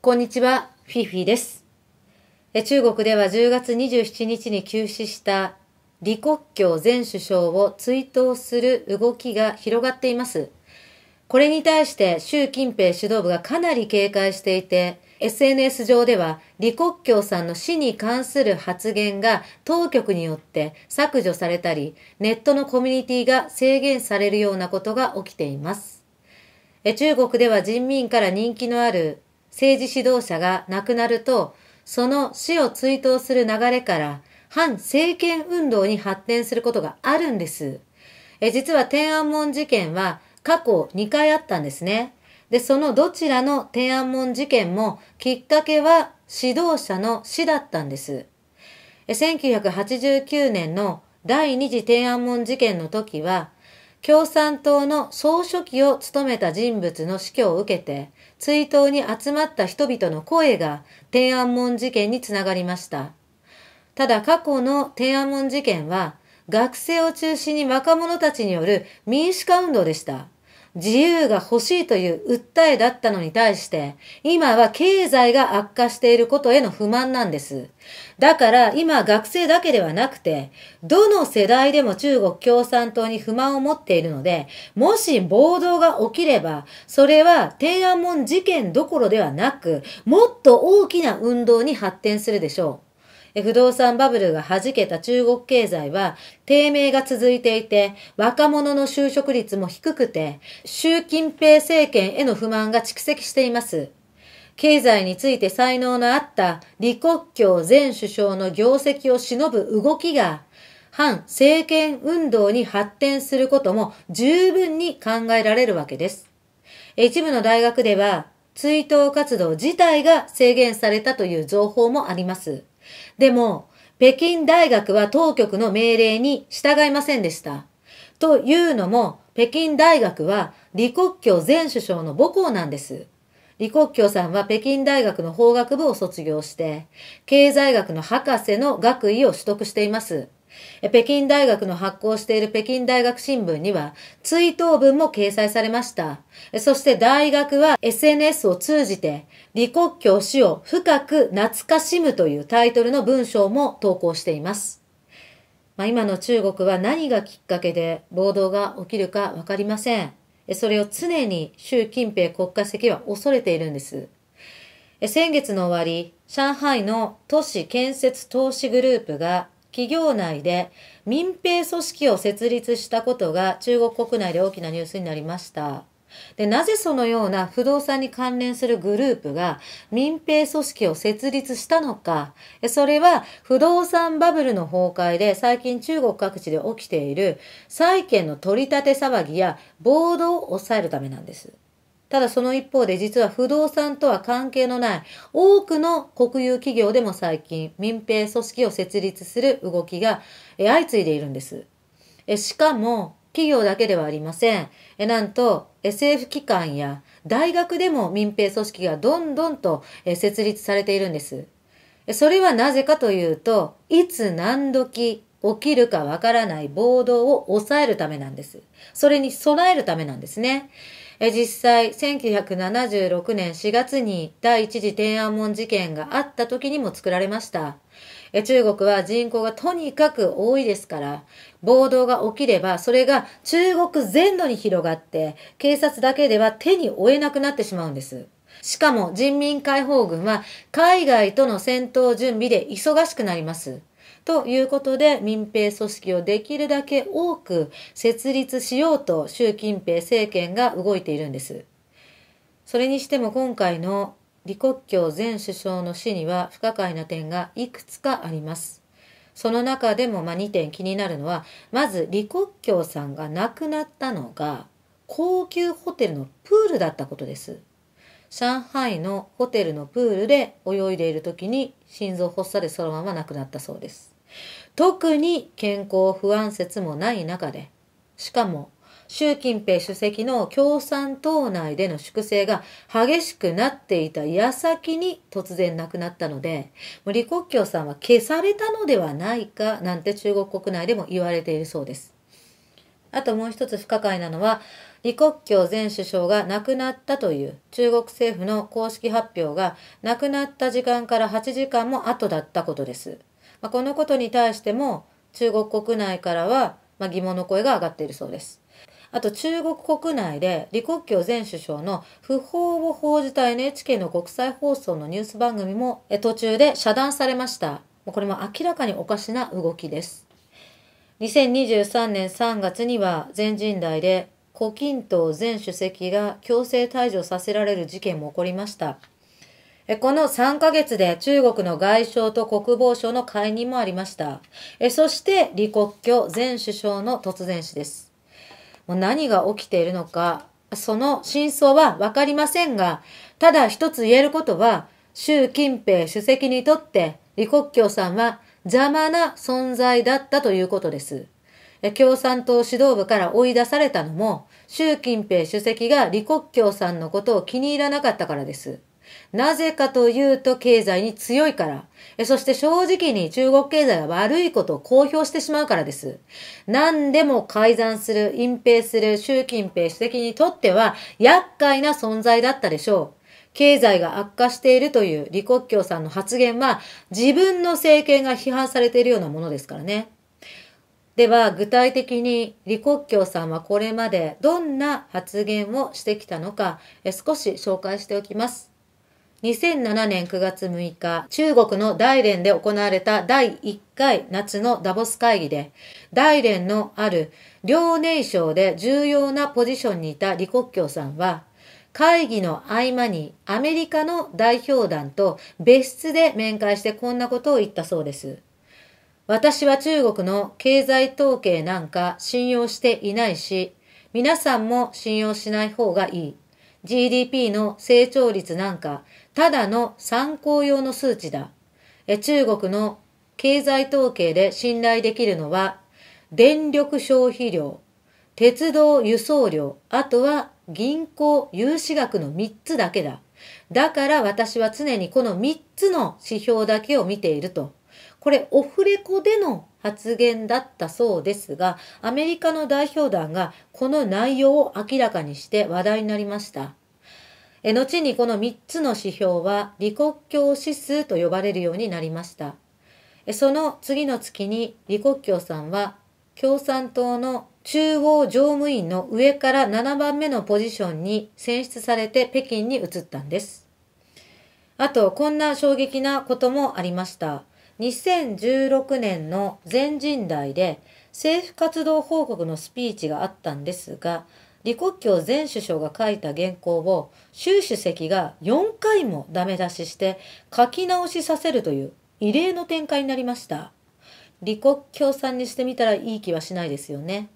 こんにちは、フィフィです。中国では10月27日に急死した李克強前首相を追悼する動きが広がっています。これに対して習近平指導部がかなり警戒していて、SNS 上では李克強さんの死に関する発言が当局によって削除されたり、ネットのコミュニティが制限されるようなことが起きています。中国では人民から人気のある政治指導者が亡くなると、その死を追悼する流れから、反政権運動に発展することがあるんです。え実は天安門事件は過去2回あったんですね。で、そのどちらの天安門事件もきっかけは指導者の死だったんです。え1989年の第二次天安門事件の時は、共産党の総書記を務めた人物の死去を受けて、追悼に集まった人々の声が天安門事件につながりました。ただ過去の天安門事件は学生を中心に若者たちによる民主化運動でした。自由が欲しいという訴えだったのに対して、今は経済が悪化していることへの不満なんです。だから今学生だけではなくて、どの世代でも中国共産党に不満を持っているので、もし暴動が起きれば、それは天安門事件どころではなく、もっと大きな運動に発展するでしょう。不動産バブルが弾けた中国経済は低迷が続いていて、若者の就職率も低くて、習近平政権への不満が蓄積しています。経済について才能のあった李克強前首相の業績を忍ぶ動きが、反政権運動に発展することも十分に考えられるわけです。一部の大学では、追悼活動自体が制限されたという情報もあります。でも、北京大学は当局の命令に従いませんでした。というのも、北京大学は李克強前首相の母校なんです。李克強さんは北京大学の法学部を卒業して、経済学の博士の学位を取得しています。北京大学の発行している北京大学新聞には追悼文も掲載されました。そして大学は SNS を通じて李克強氏を深く懐かしむというタイトルの文章も投稿しています。まあ、今の中国は何がきっかけで暴動が起きるかわかりません。それを常に習近平国家主席は恐れているんです。先月の終わり、上海の都市建設投資グループが企業内で民兵組織を設立したことが中国国内で大きなニュースになりました。で、なぜそのような不動産に関連するグループが民兵組織を設立したのか、それは不動産バブルの崩壊で最近中国各地で起きている債権の取り立て騒ぎや暴動を抑えるためなんです。ただその一方で実は不動産とは関係のない多くの国有企業でも最近民兵組織を設立する動きが相次いでいるんです。しかも企業だけではありません。なんと SF 機関や大学でも民兵組織がどんどんと設立されているんです。それはなぜかというと、いつ何時起きるかわからない暴動を抑えるためなんです。それに備えるためなんですね。え実際、1976年4月に第一次天安門事件があった時にも作られました。え中国は人口がとにかく多いですから、暴動が起きれば、それが中国全土に広がって、警察だけでは手に負えなくなってしまうんです。しかも人民解放軍は海外との戦闘準備で忙しくなります。ということで民兵組織をできるだけ多く設立しようと習近平政権が動いているんです。それにしても今回の李克強前首相の死には不可解な点がいくつかあります。その中でもま2点気になるのは、まず李克強さんが亡くなったのが高級ホテルのプールだったことです。上海のホテルのプールで泳いでいる時に心臓発作でそのまま亡くなったそうです。特に健康不安説もない中で、しかも習近平主席の共産党内での粛清が激しくなっていた矢先に突然亡くなったので、李克強さんは消されたのではないかなんて中国国内でも言われているそうです。あともう一つ不可解なのは、李克強前首相が亡くなったという中国政府の公式発表が亡くなった時間から8時間も後だったことです。まあ、このことに対しても中国国内からは、まあ、疑問の声が上がっているそうです。あと中国国内で李克強前首相の不法を報じた NHK の国際放送のニュース番組も途中で遮断されました。これも明らかにおかしな動きです。2023年3月には全人代で胡錦涛前主席が強制退場させられる事件も起こりました。この3ヶ月で中国の外相と国防相の解任もありました。そして李克強前首相の突然死です。もう何が起きているのか、その真相はわかりませんが、ただ一つ言えることは、習近平主席にとって李克強さんは邪魔な存在だったということです。共産党指導部から追い出されたのも、習近平主席が李克強さんのことを気に入らなかったからです。なぜかというと経済に強いから。そして正直に中国経済は悪いことを公表してしまうからです。何でも改ざんする、隠蔽する習近平主席にとっては厄介な存在だったでしょう。経済が悪化しているという李克強さんの発言は自分の政権が批判されているようなものですからね。では具体的に李克強さんはこれまでどんな発言をしてきたのか少し紹介しておきます。2007年9月6日、中国の大連で行われた第1回夏のダボス会議で、大連のある遼寧省で重要なポジションにいた李克強さんは、会議の合間にアメリカの代表団と別室で面会してこんなことを言ったそうです。私は中国の経済統計なんか信用していないし、皆さんも信用しない方がいい。GDP の成長率なんかただの参考用の数値だ。中国の経済統計で信頼できるのは、電力消費量、鉄道輸送量、あとは銀行融資額の3つだけだ。だから私は常にこの3つの指標だけを見ていると。これオフレコでの発言だったそうですが、アメリカの代表団がこの内容を明らかにして話題になりました。え後にこの3つの指標は李克強指数と呼ばれるようになりました。その次の月に李克強さんは共産党の中央常務員の上から7番目のポジションに選出されて北京に移ったんです。あと、こんな衝撃なこともありました。2016年の全人代で政府活動報告のスピーチがあったんですが、李克強前首相が書いた原稿を習主席が4回もダメ出しして書き直しさせるという異例の展開になりました。李克強さんにしてみたらいい気はしないですよね。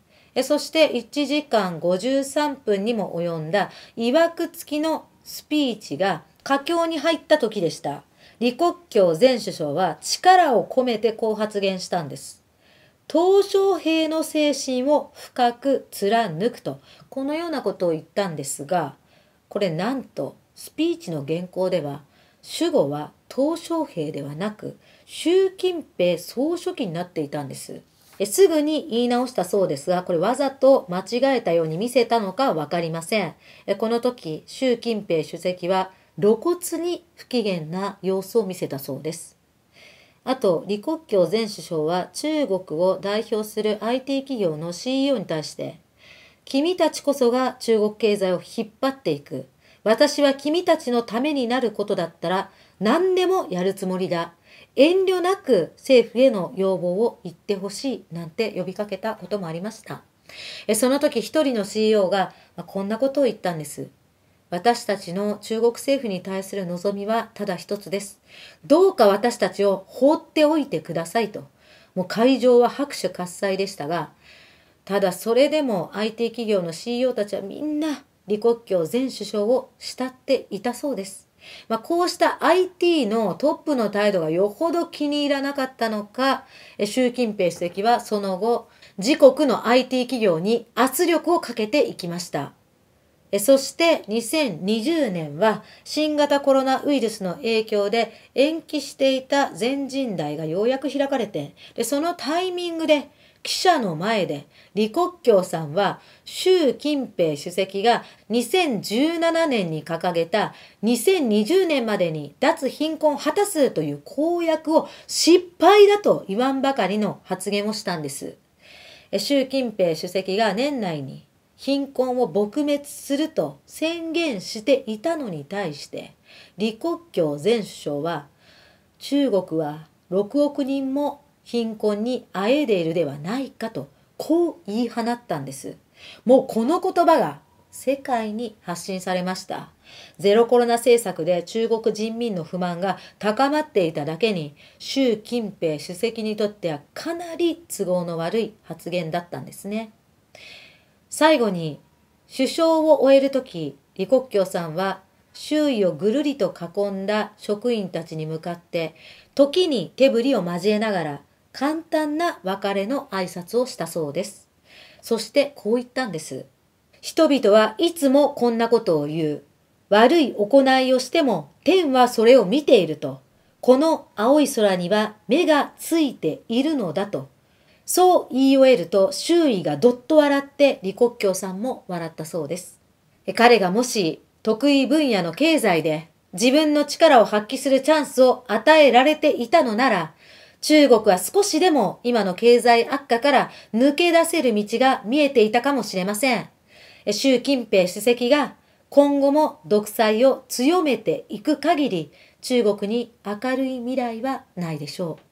そして1時間53分にも及んだいわくつきのスピーチが佳境に入った時でした。李克強前首相は力を込めてこう発言したんです。東小平の精神を深く貫くと、このようなことを言ったんですが、これなんとスピーチの原稿では、主語は東小平ではなく、習近平総書記になっていたんです。すぐに言い直したそうですが、これわざと間違えたように見せたのか分かりません。この時、習近平主席は露骨に不機嫌な様子を見せたそうです。あと、李克強前首相は中国を代表する IT 企業の CEO に対して、君たちこそが中国経済を引っ張っていく。私は君たちのためになることだったら何でもやるつもりだ。遠慮なく政府への要望を言ってほしいなんて呼びかけたこともありました。その時一人の CEO がこんなことを言ったんです。私たちの中国政府に対する望みはただ一つです。どうか私たちを放っておいてくださいと。もう会場は拍手喝采でしたが、ただそれでも IT 企業の CEO たちはみんな李克強前首相を慕っていたそうです。まあ、こうした IT のトップの態度がよほど気に入らなかったのか、習近平主席はその後、自国の IT 企業に圧力をかけていきました。そして2020年は新型コロナウイルスの影響で延期していた全人代がようやく開かれて、でそのタイミングで記者の前で李克強さんは習近平主席が2017年に掲げた2020年までに脱貧困を果たすという公約を失敗だと言わんばかりの発言をしたんです。習近平主席が年内に貧困を撲滅すると宣言していたのに対して李克強前首相は中国は6億人も貧困にあえいでいるではないかとこう言い放ったんです。もうこの言葉が世界に発信されました。ゼロコロナ政策で中国人民の不満が高まっていただけに、習近平主席にとってはかなり都合の悪い発言だったんですね。最後に、首相を終えるとき、李克強さんは、周囲をぐるりと囲んだ職員たちに向かって、時に手振りを交えながら、簡単な別れの挨拶をしたそうです。そしてこう言ったんです。人々はいつもこんなことを言う。悪い行いをしても天はそれを見ていると。この青い空には目がついているのだと。そう言い終えると周囲がどっと笑って李克強さんも笑ったそうです。彼がもし得意分野の経済で自分の力を発揮するチャンスを与えられていたのなら、中国は少しでも今の経済悪化から抜け出せる道が見えていたかもしれません。習近平主席が今後も独裁を強めていく限り、中国に明るい未来はないでしょう。